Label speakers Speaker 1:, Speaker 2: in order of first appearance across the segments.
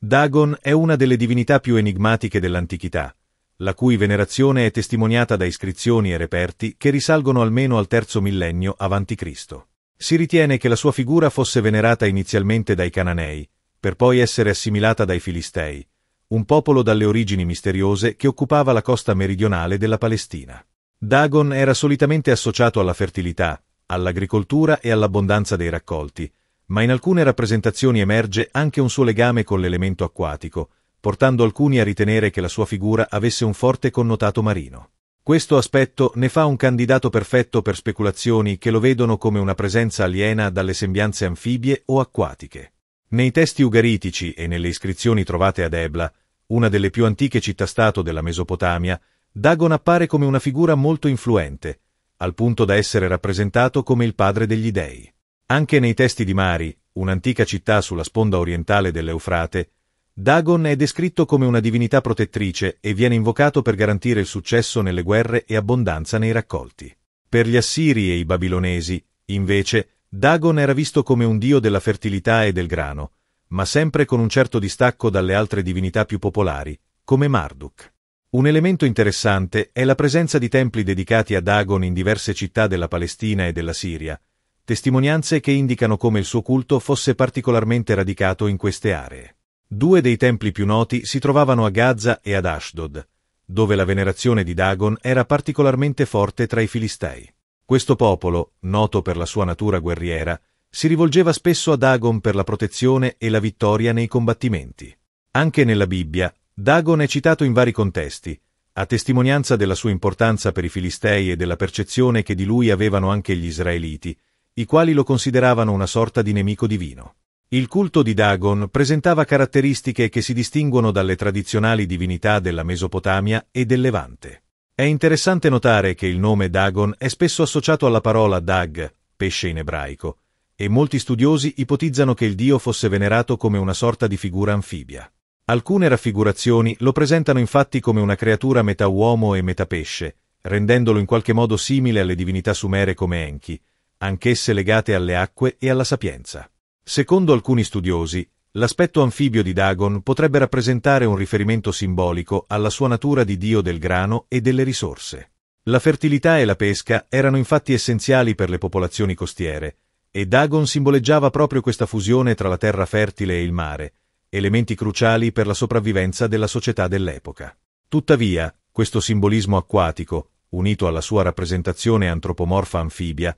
Speaker 1: Dagon è una delle divinità più enigmatiche dell'antichità, la cui venerazione è testimoniata da iscrizioni e reperti che risalgono almeno al terzo millennio avanti Cristo. Si ritiene che la sua figura fosse venerata inizialmente dai Cananei, per poi essere assimilata dai Filistei, un popolo dalle origini misteriose che occupava la costa meridionale della Palestina. Dagon era solitamente associato alla fertilità, all'agricoltura e all'abbondanza dei raccolti, ma in alcune rappresentazioni emerge anche un suo legame con l'elemento acquatico, portando alcuni a ritenere che la sua figura avesse un forte connotato marino. Questo aspetto ne fa un candidato perfetto per speculazioni che lo vedono come una presenza aliena dalle sembianze anfibie o acquatiche. Nei testi ugaritici e nelle iscrizioni trovate ad Ebla, una delle più antiche città-stato della Mesopotamia, Dagon appare come una figura molto influente, al punto da essere rappresentato come il padre degli dei. Anche nei testi di Mari, un'antica città sulla sponda orientale dell'Eufrate, Dagon è descritto come una divinità protettrice e viene invocato per garantire il successo nelle guerre e abbondanza nei raccolti. Per gli assiri e i babilonesi, invece, Dagon era visto come un dio della fertilità e del grano, ma sempre con un certo distacco dalle altre divinità più popolari, come Marduk. Un elemento interessante è la presenza di templi dedicati a Dagon in diverse città della Palestina e della Siria, testimonianze che indicano come il suo culto fosse particolarmente radicato in queste aree. Due dei templi più noti si trovavano a Gaza e ad Ashdod, dove la venerazione di Dagon era particolarmente forte tra i filistei. Questo popolo, noto per la sua natura guerriera, si rivolgeva spesso a Dagon per la protezione e la vittoria nei combattimenti. Anche nella Bibbia, Dagon è citato in vari contesti, a testimonianza della sua importanza per i filistei e della percezione che di lui avevano anche gli israeliti, i quali lo consideravano una sorta di nemico divino. Il culto di Dagon presentava caratteristiche che si distinguono dalle tradizionali divinità della Mesopotamia e del Levante. È interessante notare che il nome Dagon è spesso associato alla parola Dag, pesce in ebraico, e molti studiosi ipotizzano che il dio fosse venerato come una sorta di figura anfibia. Alcune raffigurazioni lo presentano infatti come una creatura metà uomo e metà pesce, rendendolo in qualche modo simile alle divinità sumere come Enki, anch'esse legate alle acque e alla sapienza. Secondo alcuni studiosi, l'aspetto anfibio di Dagon potrebbe rappresentare un riferimento simbolico alla sua natura di dio del grano e delle risorse. La fertilità e la pesca erano infatti essenziali per le popolazioni costiere, e Dagon simboleggiava proprio questa fusione tra la terra fertile e il mare, elementi cruciali per la sopravvivenza della società dell'epoca. Tuttavia, questo simbolismo acquatico, unito alla sua rappresentazione antropomorfa anfibia,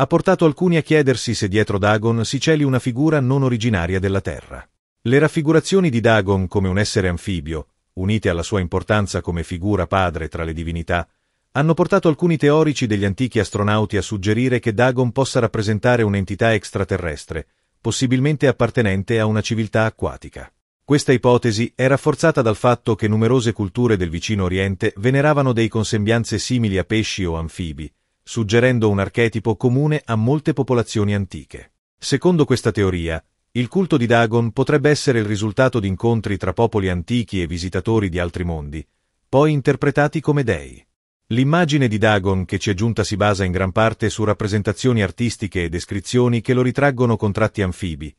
Speaker 1: ha portato alcuni a chiedersi se dietro Dagon si celi una figura non originaria della Terra. Le raffigurazioni di Dagon come un essere anfibio, unite alla sua importanza come figura padre tra le divinità, hanno portato alcuni teorici degli antichi astronauti a suggerire che Dagon possa rappresentare un'entità extraterrestre, possibilmente appartenente a una civiltà acquatica. Questa ipotesi è rafforzata dal fatto che numerose culture del vicino Oriente veneravano dei consembianze simili a pesci o anfibi, suggerendo un archetipo comune a molte popolazioni antiche. Secondo questa teoria, il culto di Dagon potrebbe essere il risultato di incontri tra popoli antichi e visitatori di altri mondi, poi interpretati come dei. L'immagine di Dagon che ci è giunta si basa in gran parte su rappresentazioni artistiche e descrizioni che lo ritraggono con tratti anfibi,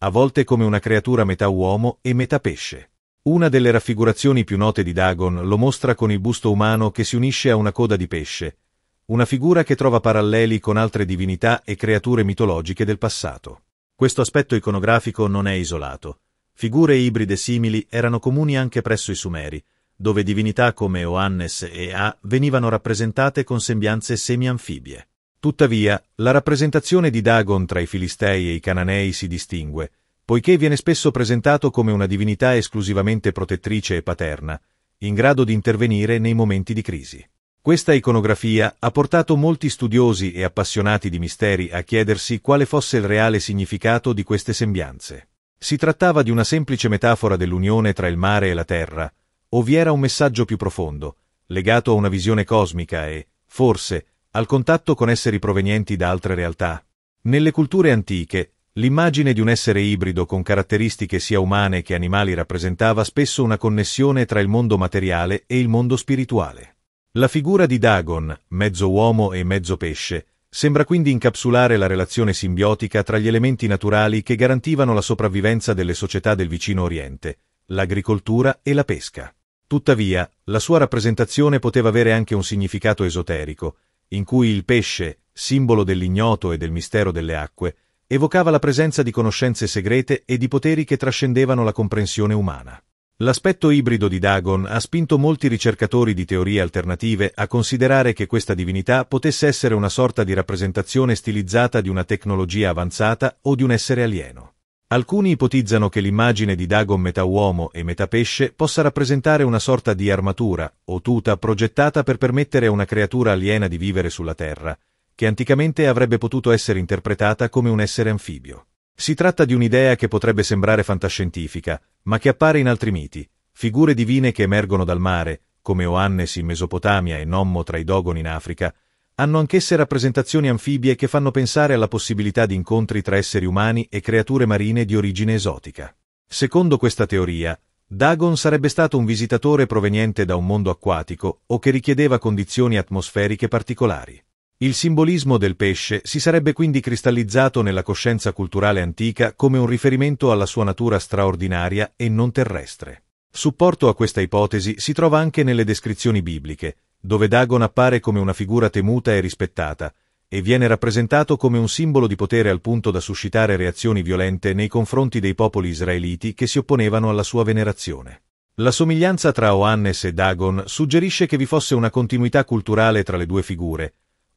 Speaker 1: a volte come una creatura metà uomo e metà pesce. Una delle raffigurazioni più note di Dagon lo mostra con il busto umano che si unisce a una coda di pesce, una figura che trova paralleli con altre divinità e creature mitologiche del passato. Questo aspetto iconografico non è isolato. Figure ibride simili erano comuni anche presso i Sumeri, dove divinità come Oannes e A venivano rappresentate con sembianze semi-anfibie. Tuttavia, la rappresentazione di Dagon tra i Filistei e i Cananei si distingue, poiché viene spesso presentato come una divinità esclusivamente protettrice e paterna, in grado di intervenire nei momenti di crisi. Questa iconografia ha portato molti studiosi e appassionati di misteri a chiedersi quale fosse il reale significato di queste sembianze. Si trattava di una semplice metafora dell'unione tra il mare e la terra, o vi era un messaggio più profondo, legato a una visione cosmica e, forse, al contatto con esseri provenienti da altre realtà. Nelle culture antiche, l'immagine di un essere ibrido con caratteristiche sia umane che animali rappresentava spesso una connessione tra il mondo materiale e il mondo spirituale. La figura di Dagon, mezzo uomo e mezzo pesce, sembra quindi incapsulare la relazione simbiotica tra gli elementi naturali che garantivano la sopravvivenza delle società del vicino Oriente, l'agricoltura e la pesca. Tuttavia, la sua rappresentazione poteva avere anche un significato esoterico, in cui il pesce, simbolo dell'ignoto e del mistero delle acque, evocava la presenza di conoscenze segrete e di poteri che trascendevano la comprensione umana. L'aspetto ibrido di Dagon ha spinto molti ricercatori di teorie alternative a considerare che questa divinità potesse essere una sorta di rappresentazione stilizzata di una tecnologia avanzata o di un essere alieno. Alcuni ipotizzano che l'immagine di Dagon metà uomo e metà pesce possa rappresentare una sorta di armatura o tuta progettata per permettere a una creatura aliena di vivere sulla Terra, che anticamente avrebbe potuto essere interpretata come un essere anfibio. Si tratta di un'idea che potrebbe sembrare fantascientifica, ma che appare in altri miti, figure divine che emergono dal mare, come Oannes in Mesopotamia e Nommo tra i Dogon in Africa, hanno anch'esse rappresentazioni anfibie che fanno pensare alla possibilità di incontri tra esseri umani e creature marine di origine esotica. Secondo questa teoria, Dagon sarebbe stato un visitatore proveniente da un mondo acquatico o che richiedeva condizioni atmosferiche particolari. Il simbolismo del pesce si sarebbe quindi cristallizzato nella coscienza culturale antica come un riferimento alla sua natura straordinaria e non terrestre. Supporto a questa ipotesi si trova anche nelle descrizioni bibliche, dove Dagon appare come una figura temuta e rispettata, e viene rappresentato come un simbolo di potere al punto da suscitare reazioni violente nei confronti dei popoli israeliti che si opponevano alla sua venerazione. La somiglianza tra Oannes e Dagon suggerisce che vi fosse una continuità culturale tra le due figure,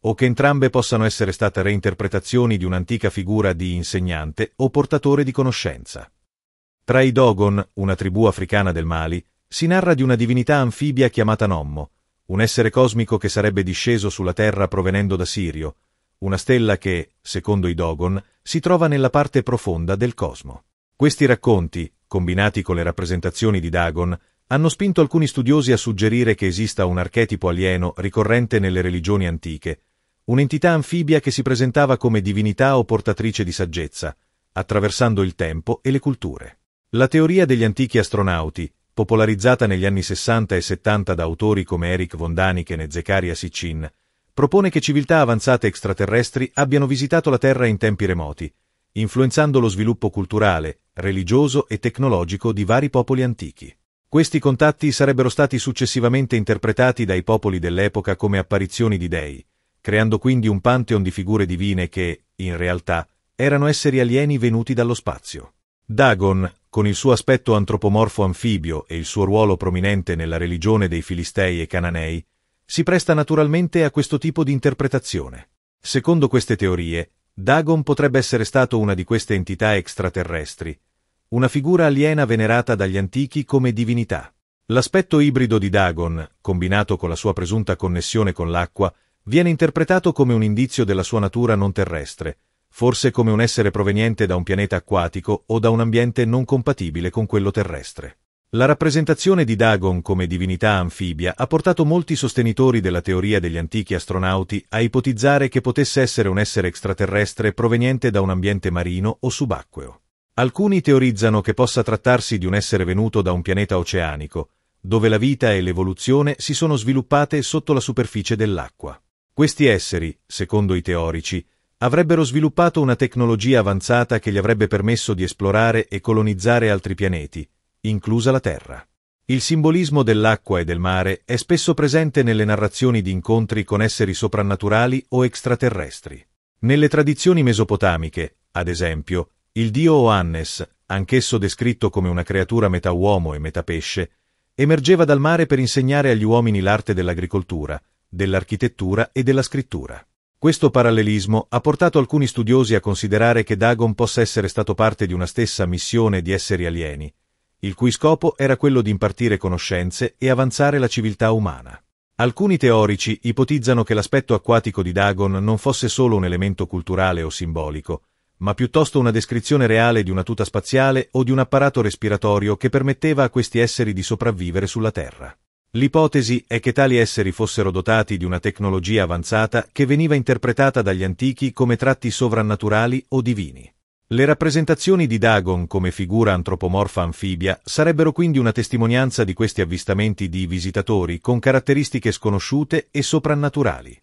Speaker 1: o che entrambe possano essere state reinterpretazioni di un'antica figura di insegnante o portatore di conoscenza. Tra i Dogon, una tribù africana del Mali, si narra di una divinità anfibia chiamata Nommo, un essere cosmico che sarebbe disceso sulla Terra provenendo da Sirio, una stella che, secondo i Dogon, si trova nella parte profonda del cosmo. Questi racconti, combinati con le rappresentazioni di Dagon, hanno spinto alcuni studiosi a suggerire che esista un archetipo alieno ricorrente nelle religioni antiche, un'entità anfibia che si presentava come divinità o portatrice di saggezza, attraversando il tempo e le culture. La teoria degli antichi astronauti, popolarizzata negli anni 60 e 70 da autori come Eric von Daniken e Zeccaria Sitchin, propone che civiltà avanzate extraterrestri abbiano visitato la Terra in tempi remoti, influenzando lo sviluppo culturale, religioso e tecnologico di vari popoli antichi. Questi contatti sarebbero stati successivamente interpretati dai popoli dell'epoca come apparizioni di dei, creando quindi un pantheon di figure divine che, in realtà, erano esseri alieni venuti dallo spazio. Dagon, con il suo aspetto antropomorfo anfibio e il suo ruolo prominente nella religione dei Filistei e Cananei, si presta naturalmente a questo tipo di interpretazione. Secondo queste teorie, Dagon potrebbe essere stato una di queste entità extraterrestri, una figura aliena venerata dagli antichi come divinità. L'aspetto ibrido di Dagon, combinato con la sua presunta connessione con l'acqua, viene interpretato come un indizio della sua natura non terrestre, forse come un essere proveniente da un pianeta acquatico o da un ambiente non compatibile con quello terrestre. La rappresentazione di Dagon come divinità anfibia ha portato molti sostenitori della teoria degli antichi astronauti a ipotizzare che potesse essere un essere extraterrestre proveniente da un ambiente marino o subacqueo. Alcuni teorizzano che possa trattarsi di un essere venuto da un pianeta oceanico, dove la vita e l'evoluzione si sono sviluppate sotto la superficie dell'acqua. Questi esseri, secondo i teorici, avrebbero sviluppato una tecnologia avanzata che gli avrebbe permesso di esplorare e colonizzare altri pianeti, inclusa la Terra. Il simbolismo dell'acqua e del mare è spesso presente nelle narrazioni di incontri con esseri soprannaturali o extraterrestri. Nelle tradizioni mesopotamiche, ad esempio, il dio Oannes, anch'esso descritto come una creatura metà uomo e metà pesce, emergeva dal mare per insegnare agli uomini l'arte dell'agricoltura, dell'architettura e della scrittura. Questo parallelismo ha portato alcuni studiosi a considerare che Dagon possa essere stato parte di una stessa missione di esseri alieni, il cui scopo era quello di impartire conoscenze e avanzare la civiltà umana. Alcuni teorici ipotizzano che l'aspetto acquatico di Dagon non fosse solo un elemento culturale o simbolico, ma piuttosto una descrizione reale di una tuta spaziale o di un apparato respiratorio che permetteva a questi esseri di sopravvivere sulla Terra. L'ipotesi è che tali esseri fossero dotati di una tecnologia avanzata che veniva interpretata dagli antichi come tratti sovrannaturali o divini. Le rappresentazioni di Dagon come figura antropomorfa anfibia sarebbero quindi una testimonianza di questi avvistamenti di visitatori con caratteristiche sconosciute e soprannaturali.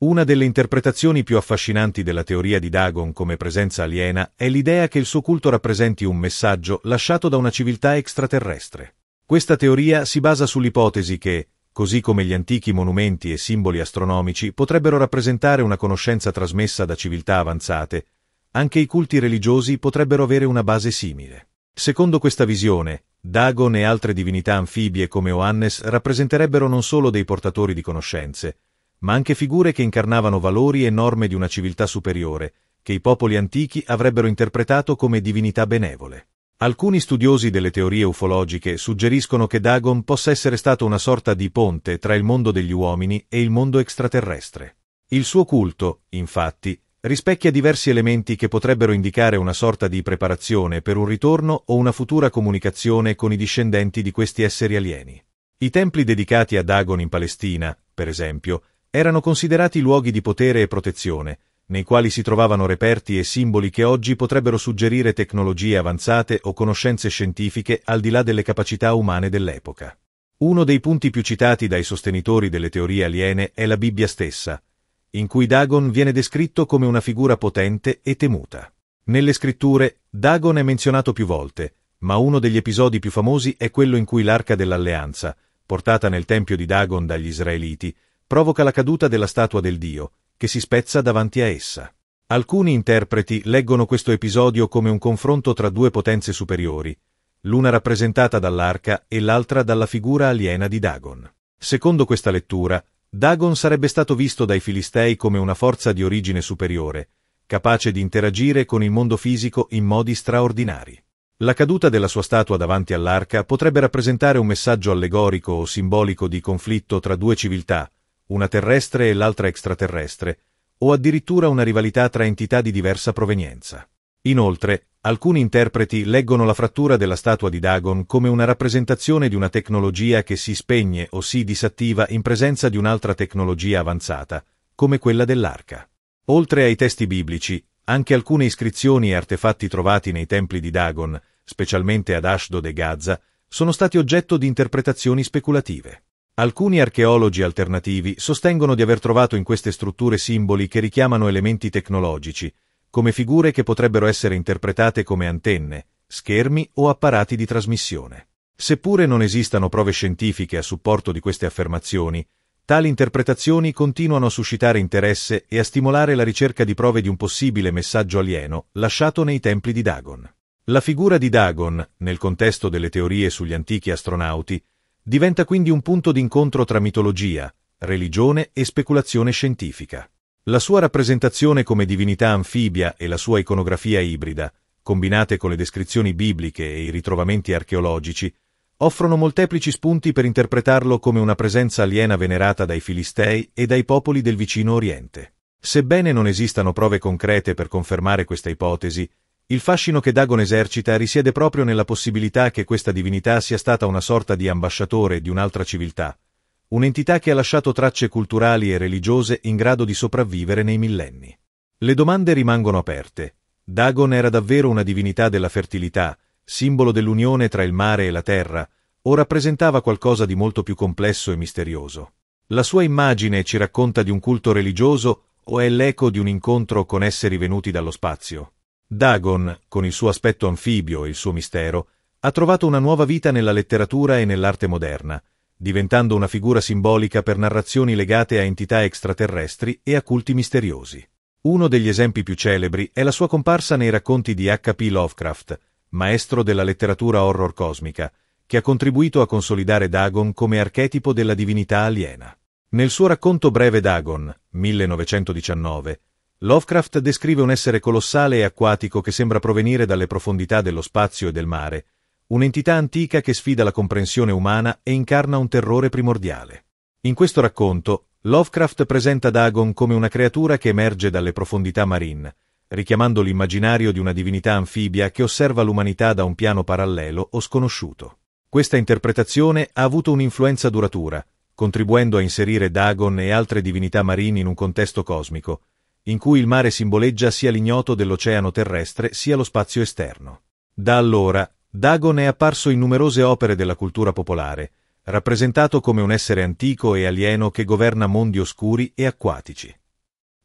Speaker 1: Una delle interpretazioni più affascinanti della teoria di Dagon come presenza aliena è l'idea che il suo culto rappresenti un messaggio lasciato da una civiltà extraterrestre. Questa teoria si basa sull'ipotesi che, così come gli antichi monumenti e simboli astronomici potrebbero rappresentare una conoscenza trasmessa da civiltà avanzate, anche i culti religiosi potrebbero avere una base simile. Secondo questa visione, Dagon e altre divinità anfibie come Oannes rappresenterebbero non solo dei portatori di conoscenze, ma anche figure che incarnavano valori e norme di una civiltà superiore, che i popoli antichi avrebbero interpretato come divinità benevole. Alcuni studiosi delle teorie ufologiche suggeriscono che Dagon possa essere stato una sorta di ponte tra il mondo degli uomini e il mondo extraterrestre. Il suo culto, infatti, rispecchia diversi elementi che potrebbero indicare una sorta di preparazione per un ritorno o una futura comunicazione con i discendenti di questi esseri alieni. I templi dedicati a Dagon in Palestina, per esempio, erano considerati luoghi di potere e protezione, nei quali si trovavano reperti e simboli che oggi potrebbero suggerire tecnologie avanzate o conoscenze scientifiche al di là delle capacità umane dell'epoca. Uno dei punti più citati dai sostenitori delle teorie aliene è la Bibbia stessa, in cui Dagon viene descritto come una figura potente e temuta. Nelle scritture, Dagon è menzionato più volte, ma uno degli episodi più famosi è quello in cui l'arca dell'alleanza, portata nel tempio di Dagon dagli israeliti, provoca la caduta della statua del dio, che si spezza davanti a essa. Alcuni interpreti leggono questo episodio come un confronto tra due potenze superiori, l'una rappresentata dall'arca e l'altra dalla figura aliena di Dagon. Secondo questa lettura, Dagon sarebbe stato visto dai Filistei come una forza di origine superiore, capace di interagire con il mondo fisico in modi straordinari. La caduta della sua statua davanti all'arca potrebbe rappresentare un messaggio allegorico o simbolico di conflitto tra due civiltà, una terrestre e l'altra extraterrestre, o addirittura una rivalità tra entità di diversa provenienza. Inoltre, alcuni interpreti leggono la frattura della statua di Dagon come una rappresentazione di una tecnologia che si spegne o si disattiva in presenza di un'altra tecnologia avanzata, come quella dell'arca. Oltre ai testi biblici, anche alcune iscrizioni e artefatti trovati nei templi di Dagon, specialmente ad Ashdod e Gaza, sono stati oggetto di interpretazioni speculative. Alcuni archeologi alternativi sostengono di aver trovato in queste strutture simboli che richiamano elementi tecnologici, come figure che potrebbero essere interpretate come antenne, schermi o apparati di trasmissione. Seppure non esistano prove scientifiche a supporto di queste affermazioni, tali interpretazioni continuano a suscitare interesse e a stimolare la ricerca di prove di un possibile messaggio alieno lasciato nei templi di Dagon. La figura di Dagon, nel contesto delle teorie sugli antichi astronauti, Diventa quindi un punto d'incontro tra mitologia, religione e speculazione scientifica. La sua rappresentazione come divinità anfibia e la sua iconografia ibrida, combinate con le descrizioni bibliche e i ritrovamenti archeologici, offrono molteplici spunti per interpretarlo come una presenza aliena venerata dai Filistei e dai popoli del vicino Oriente. Sebbene non esistano prove concrete per confermare questa ipotesi, il fascino che Dagon esercita risiede proprio nella possibilità che questa divinità sia stata una sorta di ambasciatore di un'altra civiltà, un'entità che ha lasciato tracce culturali e religiose in grado di sopravvivere nei millenni. Le domande rimangono aperte. Dagon era davvero una divinità della fertilità, simbolo dell'unione tra il mare e la terra, o rappresentava qualcosa di molto più complesso e misterioso. La sua immagine ci racconta di un culto religioso o è l'eco di un incontro con esseri venuti dallo spazio? Dagon, con il suo aspetto anfibio e il suo mistero, ha trovato una nuova vita nella letteratura e nell'arte moderna, diventando una figura simbolica per narrazioni legate a entità extraterrestri e a culti misteriosi. Uno degli esempi più celebri è la sua comparsa nei racconti di H.P. Lovecraft, maestro della letteratura horror cosmica, che ha contribuito a consolidare Dagon come archetipo della divinità aliena. Nel suo racconto breve Dagon, 1919, Lovecraft descrive un essere colossale e acquatico che sembra provenire dalle profondità dello spazio e del mare, un'entità antica che sfida la comprensione umana e incarna un terrore primordiale. In questo racconto, Lovecraft presenta Dagon come una creatura che emerge dalle profondità marine, richiamando l'immaginario di una divinità anfibia che osserva l'umanità da un piano parallelo o sconosciuto. Questa interpretazione ha avuto un'influenza duratura, contribuendo a inserire Dagon e altre divinità marine in un contesto cosmico, in cui il mare simboleggia sia l'ignoto dell'oceano terrestre sia lo spazio esterno. Da allora, Dagon è apparso in numerose opere della cultura popolare, rappresentato come un essere antico e alieno che governa mondi oscuri e acquatici.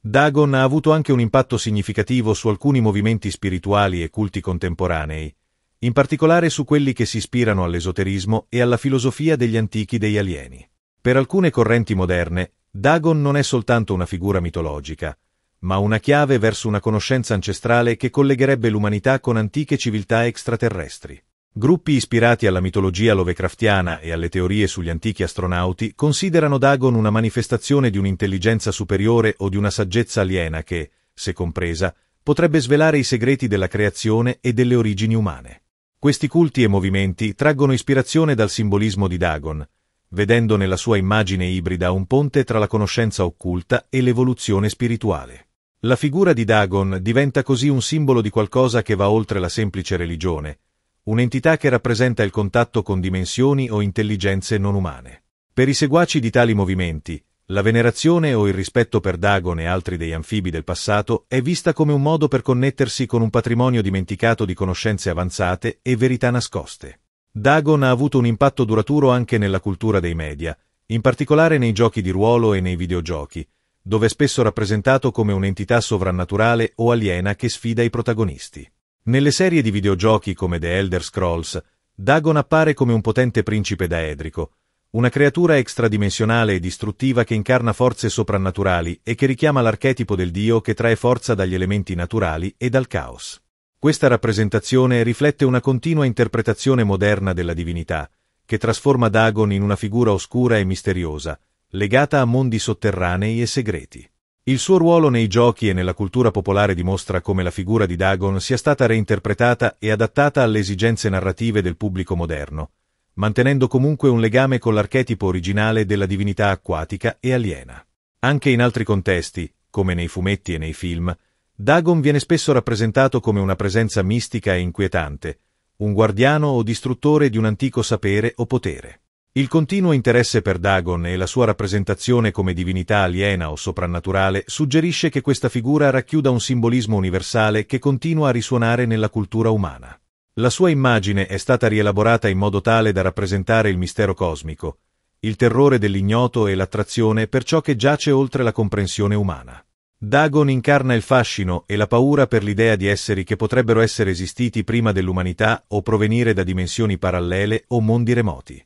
Speaker 1: Dagon ha avuto anche un impatto significativo su alcuni movimenti spirituali e culti contemporanei, in particolare su quelli che si ispirano all'esoterismo e alla filosofia degli antichi dei alieni. Per alcune correnti moderne, Dagon non è soltanto una figura mitologica, ma una chiave verso una conoscenza ancestrale che collegherebbe l'umanità con antiche civiltà extraterrestri. Gruppi ispirati alla mitologia lovecraftiana e alle teorie sugli antichi astronauti considerano Dagon una manifestazione di un'intelligenza superiore o di una saggezza aliena che, se compresa, potrebbe svelare i segreti della creazione e delle origini umane. Questi culti e movimenti traggono ispirazione dal simbolismo di Dagon, vedendo nella sua immagine ibrida un ponte tra la conoscenza occulta e l'evoluzione spirituale. La figura di Dagon diventa così un simbolo di qualcosa che va oltre la semplice religione, un'entità che rappresenta il contatto con dimensioni o intelligenze non umane. Per i seguaci di tali movimenti, la venerazione o il rispetto per Dagon e altri degli anfibi del passato è vista come un modo per connettersi con un patrimonio dimenticato di conoscenze avanzate e verità nascoste. Dagon ha avuto un impatto duraturo anche nella cultura dei media, in particolare nei giochi di ruolo e nei videogiochi, dove è spesso rappresentato come un'entità sovrannaturale o aliena che sfida i protagonisti. Nelle serie di videogiochi come The Elder Scrolls, Dagon appare come un potente principe daedrico, una creatura extradimensionale e distruttiva che incarna forze soprannaturali e che richiama l'archetipo del dio che trae forza dagli elementi naturali e dal caos. Questa rappresentazione riflette una continua interpretazione moderna della divinità, che trasforma Dagon in una figura oscura e misteriosa, legata a mondi sotterranei e segreti. Il suo ruolo nei giochi e nella cultura popolare dimostra come la figura di Dagon sia stata reinterpretata e adattata alle esigenze narrative del pubblico moderno, mantenendo comunque un legame con l'archetipo originale della divinità acquatica e aliena. Anche in altri contesti, come nei fumetti e nei film, Dagon viene spesso rappresentato come una presenza mistica e inquietante, un guardiano o distruttore di un antico sapere o potere. Il continuo interesse per Dagon e la sua rappresentazione come divinità aliena o soprannaturale suggerisce che questa figura racchiuda un simbolismo universale che continua a risuonare nella cultura umana. La sua immagine è stata rielaborata in modo tale da rappresentare il mistero cosmico, il terrore dell'ignoto e l'attrazione per ciò che giace oltre la comprensione umana. Dagon incarna il fascino e la paura per l'idea di esseri che potrebbero essere esistiti prima dell'umanità o provenire da dimensioni parallele o mondi remoti.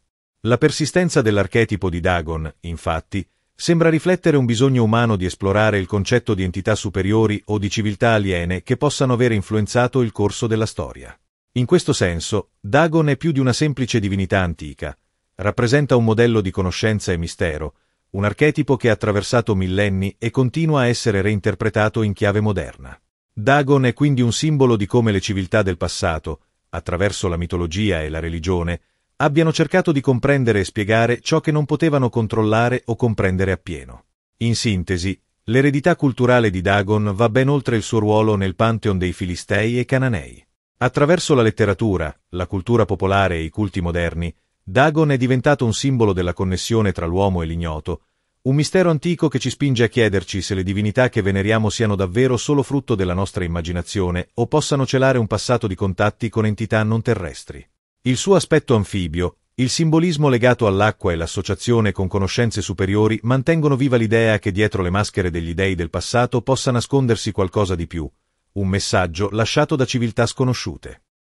Speaker 1: La persistenza dell'archetipo di Dagon, infatti, sembra riflettere un bisogno umano di esplorare il concetto di entità superiori o di civiltà aliene che possano aver influenzato il corso della storia. In questo senso, Dagon è più di una semplice divinità antica, rappresenta un modello di conoscenza e mistero, un archetipo che ha attraversato millenni e continua a essere reinterpretato in chiave moderna. Dagon è quindi un simbolo di come le civiltà del passato, attraverso la mitologia e la religione, abbiano cercato di comprendere e spiegare ciò che non potevano controllare o comprendere appieno. In sintesi, l'eredità culturale di Dagon va ben oltre il suo ruolo nel pantheon dei Filistei e Cananei. Attraverso la letteratura, la cultura popolare e i culti moderni, Dagon è diventato un simbolo della connessione tra l'uomo e l'ignoto, un mistero antico che ci spinge a chiederci se le divinità che veneriamo siano davvero solo frutto della nostra immaginazione o possano celare un passato di contatti con entità non terrestri. Il suo aspetto anfibio, il simbolismo legato all'acqua e l'associazione con conoscenze superiori mantengono viva l'idea che dietro le maschere degli dei del passato possa nascondersi qualcosa di più, un messaggio lasciato da civiltà sconosciute.